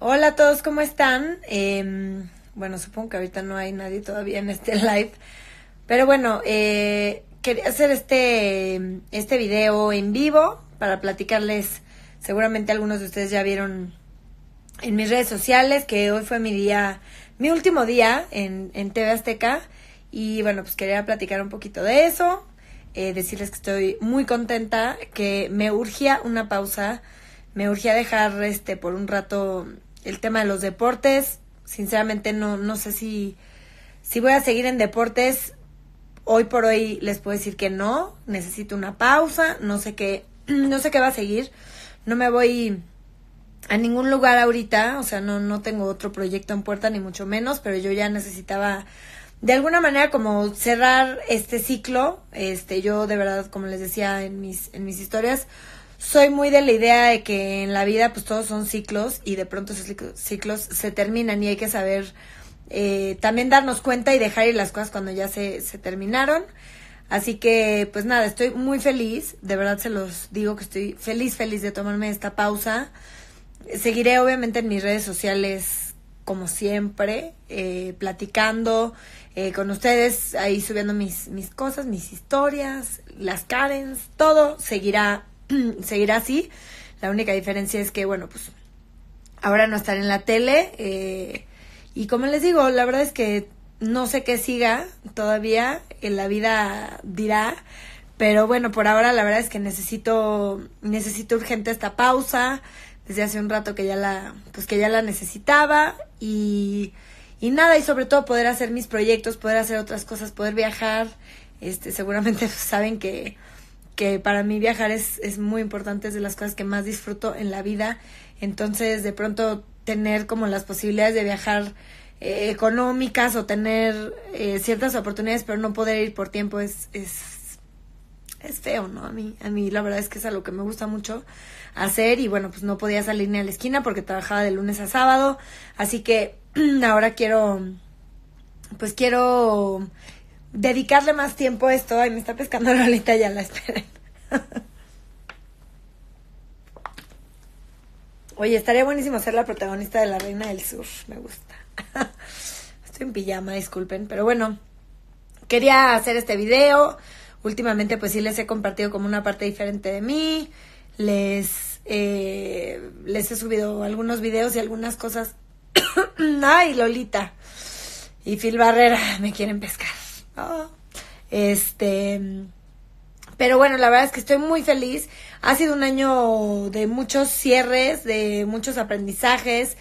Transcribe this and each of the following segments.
Hola a todos, ¿cómo están? Em, bueno, supongo que ahorita no hay nadie todavía en este live, pero bueno, eh, quería hacer este, este video en vivo para platicarles, seguramente algunos de ustedes ya vieron en mis redes sociales que hoy fue mi día, mi último día en, en TV Azteca y bueno, pues quería platicar un poquito de eso, eh, decirles que estoy muy contenta, que me urgía una pausa, me urgía dejar este por un rato el tema de los deportes. Sinceramente no, no sé si, si voy a seguir en deportes. Hoy por hoy les puedo decir que no, necesito una pausa, no sé qué, no sé qué va a seguir. No me voy a ningún lugar ahorita, o sea, no, no tengo otro proyecto en puerta, ni mucho menos, pero yo ya necesitaba de alguna manera como cerrar este ciclo. Este, yo de verdad, como les decía en mis, en mis historias, soy muy de la idea de que en la vida pues todos son ciclos y de pronto esos ciclos se terminan y hay que saber eh, también darnos cuenta y dejar ir las cosas cuando ya se, se terminaron. Así que pues nada, estoy muy feliz, de verdad se los digo que estoy feliz, feliz de tomarme esta pausa. Seguiré obviamente en mis redes sociales como siempre, eh, platicando eh, con ustedes, ahí subiendo mis, mis cosas, mis historias, las Karens, todo seguirá seguirá así. La única diferencia es que, bueno, pues ahora no estaré en la tele. Eh, y como les digo, la verdad es que no sé qué siga todavía. En la vida dirá. Pero bueno, por ahora la verdad es que necesito, necesito urgente esta pausa. Desde hace un rato que ya la, pues que ya la necesitaba. Y, y nada, y sobre todo poder hacer mis proyectos, poder hacer otras cosas, poder viajar. Este, seguramente saben que, que para mí viajar es, muy importante, es de las cosas que más disfruto en la vida. Entonces, de pronto, tener como las posibilidades de viajar eh, económicas o tener eh, ciertas oportunidades, pero no poder ir por tiempo es, es, feo, ¿no? A mí, a mí la verdad es que es algo que me gusta mucho hacer y bueno, pues no podía salir ni a la esquina porque trabajaba de lunes a sábado, así que ahora quiero, pues quiero dedicarle más tiempo a esto. Ay, me está pescando Lolita, ya la esperen. Oye, estaría buenísimo ser la protagonista de La Reina del Sur. Me gusta. Estoy en pijama, disculpen. Pero bueno, quería hacer este video. Últimamente, pues sí les he compartido como una parte diferente de mí. Les, eh, les he subido algunos videos y algunas cosas. Ay, Lolita. Y Phil Barrera, me quieren pescar. Ah, este. Pero bueno, la verdad es que estoy muy feliz. Ha sido un año de muchos cierres, de muchos aprendizajes,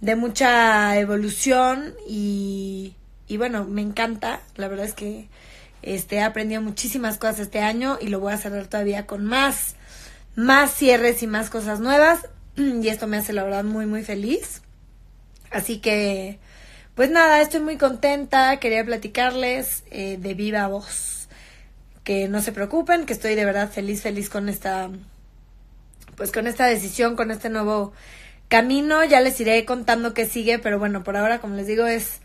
de mucha evolución y, y bueno, me encanta. La verdad es que este, he aprendido muchísimas cosas este año y lo voy a cerrar todavía con más, más cierres y más cosas nuevas. Y esto me hace la verdad muy, muy feliz. Así que, pues nada, estoy muy contenta, quería platicarles eh, de viva voz. Que no se preocupen, que estoy de verdad feliz, feliz con esta, pues con esta decisión, con este nuevo camino. Ya les iré contando qué sigue, pero bueno, por ahora, como les digo, es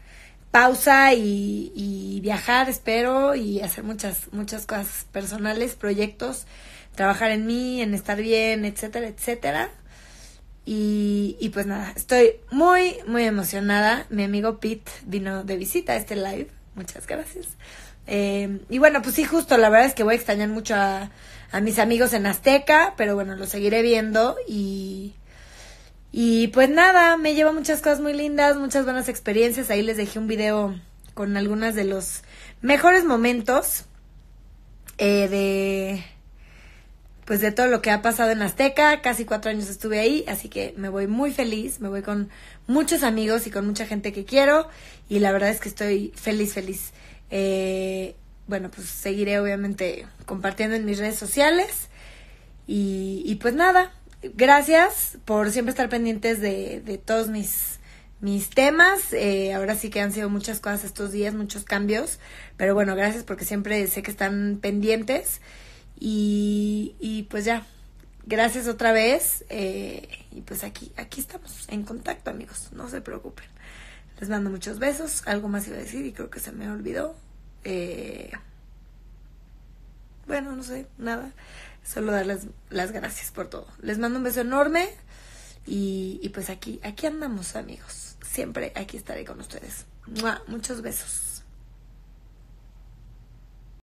pausa y, y viajar, espero, y hacer muchas, muchas cosas personales, proyectos, trabajar en mí, en estar bien, etcétera, etcétera. Y, pues nada, estoy muy, muy emocionada. Mi amigo Pete vino de visita a este live. Muchas gracias. Em, y bueno, pues sí, justo, la verdad es que voy a extrañar mucho a, mis amigos en Azteca, pero bueno, lo seguiré viendo y... Y pues nada, me lleva muchas cosas muy lindas, muchas buenas experiencias. Ahí les dejé un video con algunas de los mejores momentos eh, de pues de todo lo que ha pasado en Azteca. Casi cuatro años estuve ahí, así que me voy muy feliz, me voy con muchos amigos y con mucha gente que quiero y la verdad es que estoy feliz, feliz. Eh, bueno, pues seguiré obviamente compartiendo en mis redes sociales y, pues nada, gracias por siempre estar pendientes de, todos mis, mis temas. Eh, ahora sí que han sido muchas cosas estos días, muchos cambios, pero bueno, gracias porque siempre sé que están pendientes. Y, y pues ya, gracias otra vez. Eh, y pues aquí, aquí estamos, en contacto amigos, no se preocupen. Les mando muchos besos. Algo más iba a decir y creo que se me olvidó. Eh, bueno, no sé, nada. Solo darles las gracias por todo. Les mando un beso enorme. Y, pues aquí, aquí andamos amigos. Siempre aquí estaré con ustedes. Muchos besos.